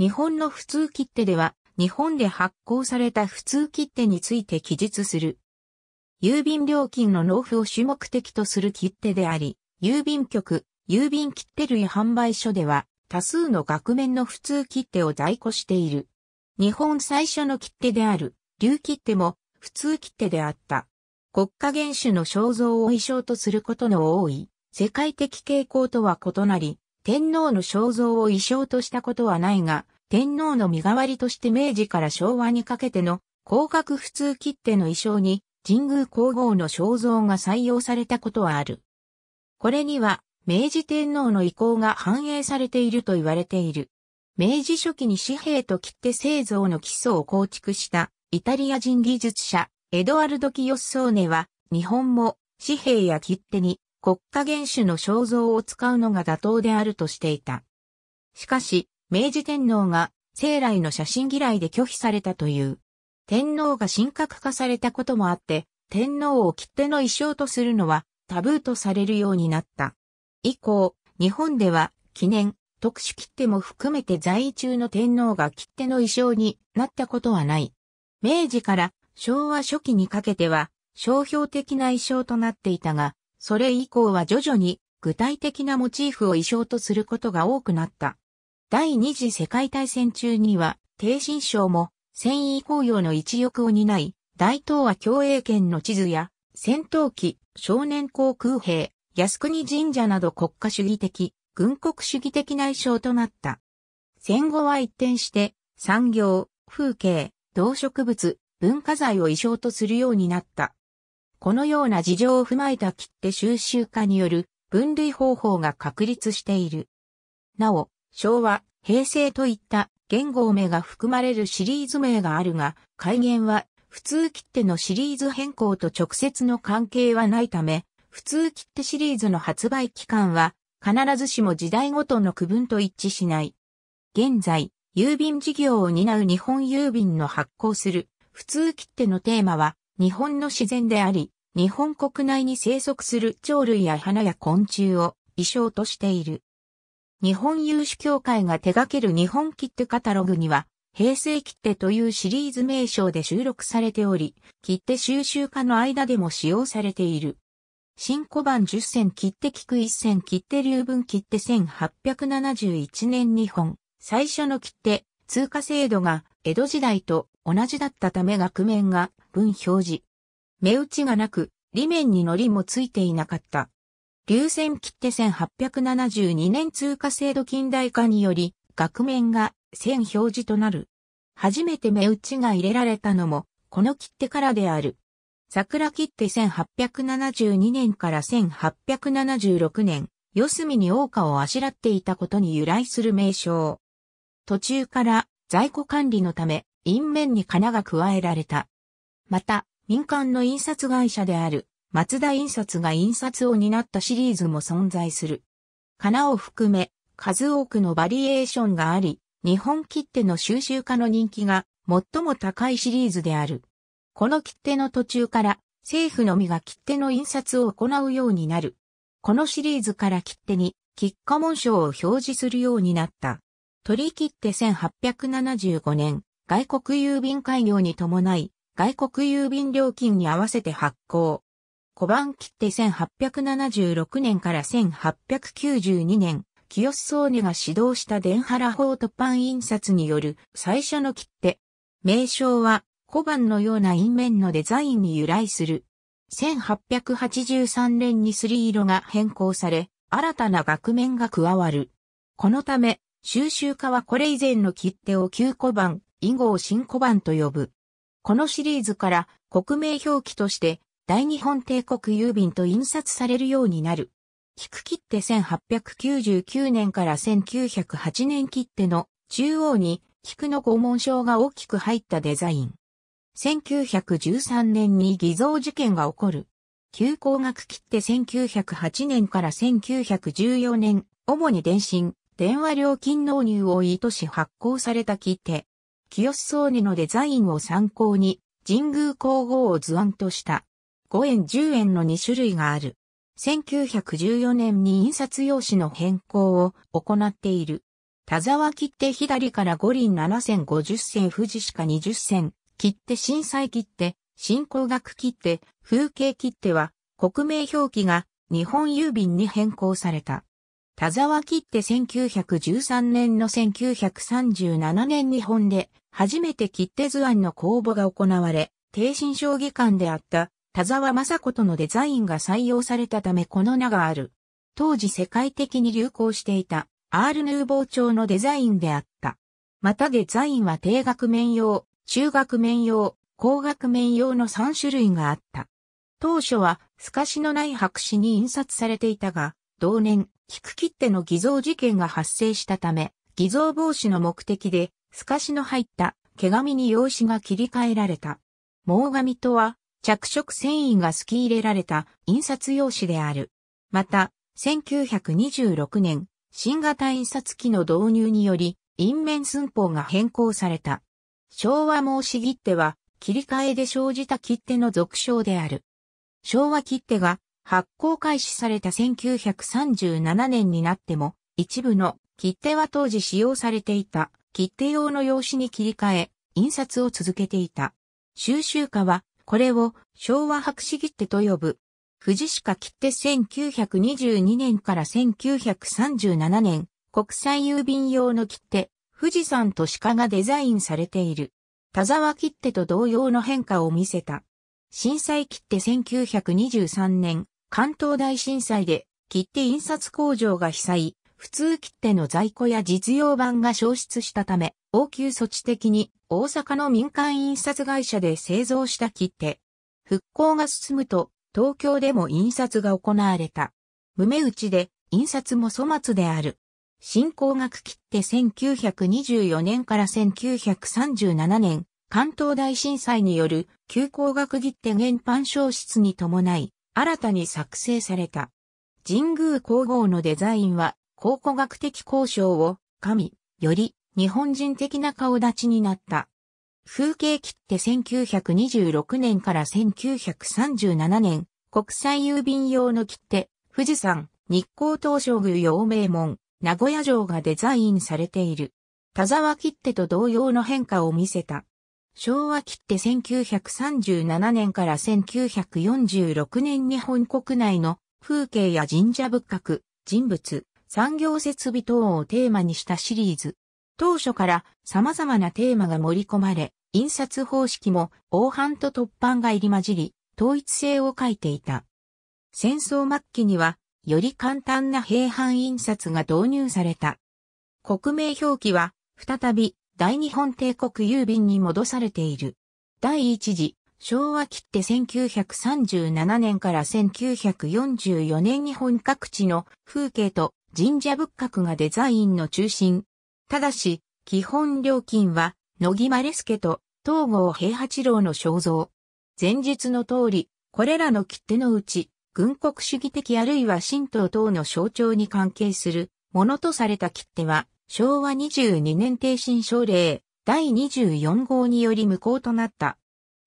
日本の普通切手では、日本で発行された普通切手について記述する。郵便料金の納付を主目的とする切手であり、郵便局、郵便切手類販売所では、多数の額面の普通切手を在庫している。日本最初の切手である、流切手も、普通切手であった。国家元首の肖像を衣装とすることの多い、世界的傾向とは異なり、天皇の肖像を衣装としたことはないが、天皇の身代わりとして明治から昭和にかけての広角普通切手の衣装に神宮皇后の肖像が採用されたことはある。これには明治天皇の意向が反映されていると言われている。明治初期に紙幣と切手製造の基礎を構築したイタリア人技術者エドワルド・キヨッソーネは日本も紙幣や切手に国家元首の肖像を使うのが妥当であるとしていた。しかし、明治天皇が生来の写真嫌いで拒否されたという。天皇が神格化されたこともあって、天皇を切手の衣装とするのはタブーとされるようになった。以降、日本では記念、特殊切手も含めて在位中の天皇が切手の衣装になったことはない。明治から昭和初期にかけては、商標的な衣装となっていたが、それ以降は徐々に具体的なモチーフを意匠とすることが多くなった。第二次世界大戦中には、低身章も繊維紅葉の一翼を担い、大東亜共栄圏の地図や、戦闘機、少年航空兵、靖国神社など国家主義的、軍国主義的な衣装となった。戦後は一転して、産業、風景、動植物、文化財を意匠とするようになった。このような事情を踏まえた切手収集化による分類方法が確立している。なお、昭和、平成といった元号名が含まれるシリーズ名があるが、改元は普通切手のシリーズ変更と直接の関係はないため、普通切手シリーズの発売期間は必ずしも時代ごとの区分と一致しない。現在、郵便事業を担う日本郵便の発行する普通切手のテーマは日本の自然であり、日本国内に生息する鳥類や花や昆虫を衣装としている。日本有志協会が手掛ける日本切手カタログには、平成切手というシリーズ名称で収録されており、切手収集家の間でも使用されている。新古判10切手菊1銭切手流分切手1871年日本。最初の切手、通貨制度が江戸時代と同じだったため額面が分表示。目打ちがなく、裏面に糊もついていなかった。流線切手1872年通貨制度近代化により、額面が線表示となる。初めて目打ちが入れられたのも、この切手からである。桜切手1872年から1876年、四隅に大花をあしらっていたことに由来する名称。途中から在庫管理のため、陰面に金が加えられた。また、民間の印刷会社である、松田印刷が印刷を担ったシリーズも存在する。金を含め、数多くのバリエーションがあり、日本切手の収集家の人気が最も高いシリーズである。この切手の途中から政府のみが切手の印刷を行うようになる。このシリーズから切手に喫下紋章を表示するようになった。取り切って1875年、外国郵便開業に伴い、外国郵便料金に合わせて発行。小判切手1876年から1892年、清宗根が指導した電原法とパン印刷による最初の切手。名称は小判のような印面のデザインに由来する。1883年にすり色が変更され、新たな額面が加わる。このため、収集家はこれ以前の切手を旧小判、以後を新小判と呼ぶ。このシリーズから国名表記として大日本帝国郵便と印刷されるようになる。菊切手1899年から1908年切手の中央に菊の拷問章が大きく入ったデザイン。1913年に偽造事件が起こる。旧工学切手1908年から1914年、主に電信、電話料金納入を意図し発行された切手。清総理のデザインを参考に、神宮皇后を図案とした、5円10円の2種類がある。1914年に印刷用紙の変更を行っている。田沢切手左から五輪7千50銭富士しか20銭、切手震災切手、新工学切手、風景切手は、国名表記が日本郵便に変更された。田沢切手1913年の1937年日本で初めて切手図案の公募が行われ、帝神将棋館であった田沢雅子とのデザインが採用されたためこの名がある。当時世界的に流行していたアールヌーボー調のデザインであった。またデザインは低額面用、中額面用、高額面用の3種類があった。当初は透かしのない白紙に印刷されていたが、同年、菊切手の偽造事件が発生したため、偽造防止の目的で透かしの入った毛紙に用紙が切り替えられた。毛紙とは着色繊維がすき入れられた印刷用紙である。また、1926年、新型印刷機の導入により、印面寸法が変更された。昭和申し切手は、切り替えで生じた切手の俗称である。昭和切手が発行開始された1937年になっても、一部の切手は当時使用されていた切手用の用紙に切り替え、印刷を続けていた。収集家は、これを昭和白紙切手と呼ぶ。藤鹿切手1922年から1937年、国際郵便用の切手、富士山と鹿がデザインされている。田沢切手と同様の変化を見せた。震災切手1923年、関東大震災で切手印刷工場が被災、普通切手の在庫や実用版が消失したため、応急措置的に大阪の民間印刷会社で製造した切手。復興が進むと、東京でも印刷が行われた。無目打ちで、印刷も粗末である。新工学切手1924年から1937年、関東大震災による旧工学切手原版消失に伴い、新たに作成された。神宮皇后のデザインは考古学的交渉を、神、より日本人的な顔立ちになった。風景切手1926年から1937年、国際郵便用の切手、富士山、日光東照宮陽明門、名古屋城がデザインされている。田沢切手と同様の変化を見せた。昭和切手1937年から1946年日本国内の風景や神社仏閣、人物、産業設備等をテーマにしたシリーズ。当初から様々なテーマが盛り込まれ、印刷方式も黄斑と突板が入り混じり、統一性を欠いていた。戦争末期には、より簡単な平版印刷が導入された。国名表記は、再び、大日本帝国郵便に戻されている。第一次、昭和切って1937年から1944年日本各地の風景と神社仏閣がデザインの中心。ただし、基本料金は、野木丸助と東郷平八郎の肖像。前述の通り、これらの切手のうち、軍国主義的あるいは神道等の象徴に関係するものとされた切手は、昭和22年定新省令第24号により無効となった。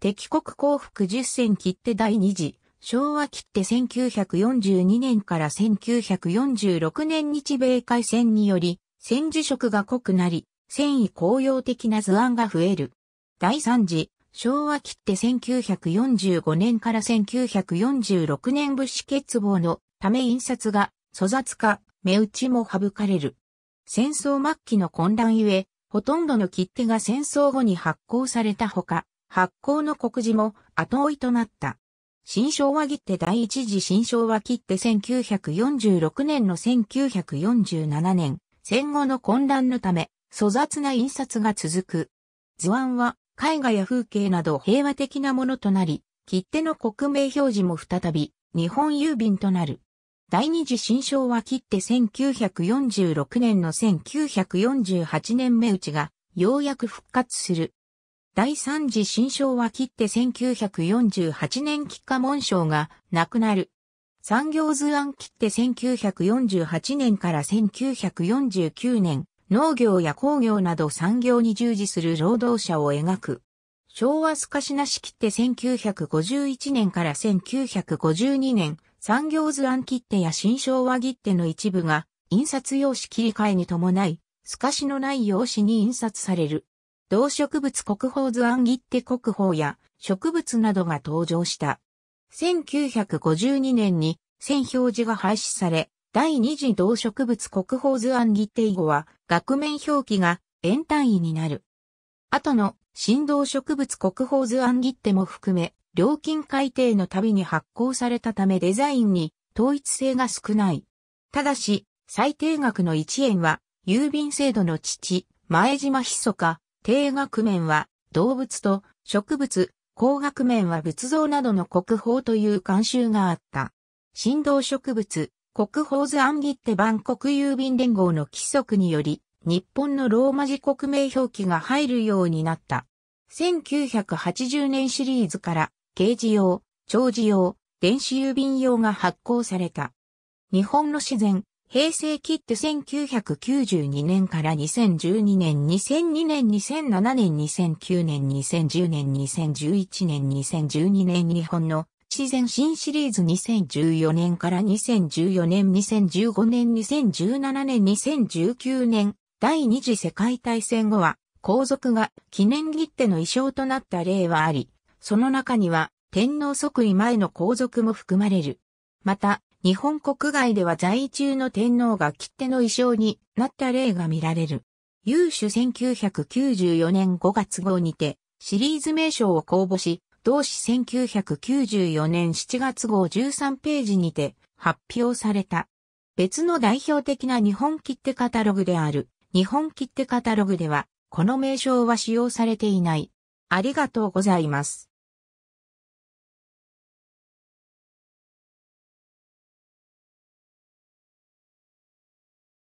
敵国降伏10選切手第2次昭和切って1942年から1946年日米海戦により、戦時色が濃くなり、戦意高揚的な図案が増える。第3次、昭和切って1945年から1946年物資欠乏のため印刷が、粗雑化、目打ちも省かれる。戦争末期の混乱ゆえ、ほとんどの切手が戦争後に発行されたほか、発行の告示も後追いとなった。新昭和切手第一次新昭和切手1946年の1947年、戦後の混乱のため、粗雑な印刷が続く。図案は絵画や風景など平和的なものとなり、切手の国名表示も再び日本郵便となる。第二次新昭和切手1946年の1948年目打ちがようやく復活する。第三次新章は切って1948年吉下紋章がなくなる。産業図案切って1948年から1949年、農業や工業など産業に従事する労働者を描く。昭和スカシナし切って1951年から1952年、産業図案切手や新昭和切手の一部が、印刷用紙切り替えに伴い、透かしのない用紙に印刷される。動植物国宝図案切手国宝や植物などが登場した。1952年に線表示が廃止され、第二次動植物国宝図案切手以後は額面表記が円単位になる。後の新動植物国宝図案切手も含め、料金改定のたびに発行されたためデザインに統一性が少ない。ただし、最低額の1円は、郵便制度の父、前島そか、低額面は動物と植物、高額面は仏像などの国宝という慣習があった。振動植物、国宝図案切手版国郵便連合の規則により、日本のローマ字国名表記が入るようになった。1980年シリーズから、刑事用、長寿用、電子郵便用が発行された。日本の自然、平成切って1992年から2012年、2002年、2007年、2009年、2010年、2011年、2012年日本の自然新シリーズ2014年から2014年、2015年、2017年、2019年、第二次世界大戦後は、皇族が記念切手の衣装となった例はあり、その中には天皇即位前の皇族も含まれる。また、日本国外では在位中の天皇が切手の衣装になった例が見られる。優秀1994年5月号にて、シリーズ名称を公募し、同志1994年7月号13ページにて発表された。別の代表的な日本切手カタログである、日本切手カタログでは、この名称は使用されていない。ありがとうございます。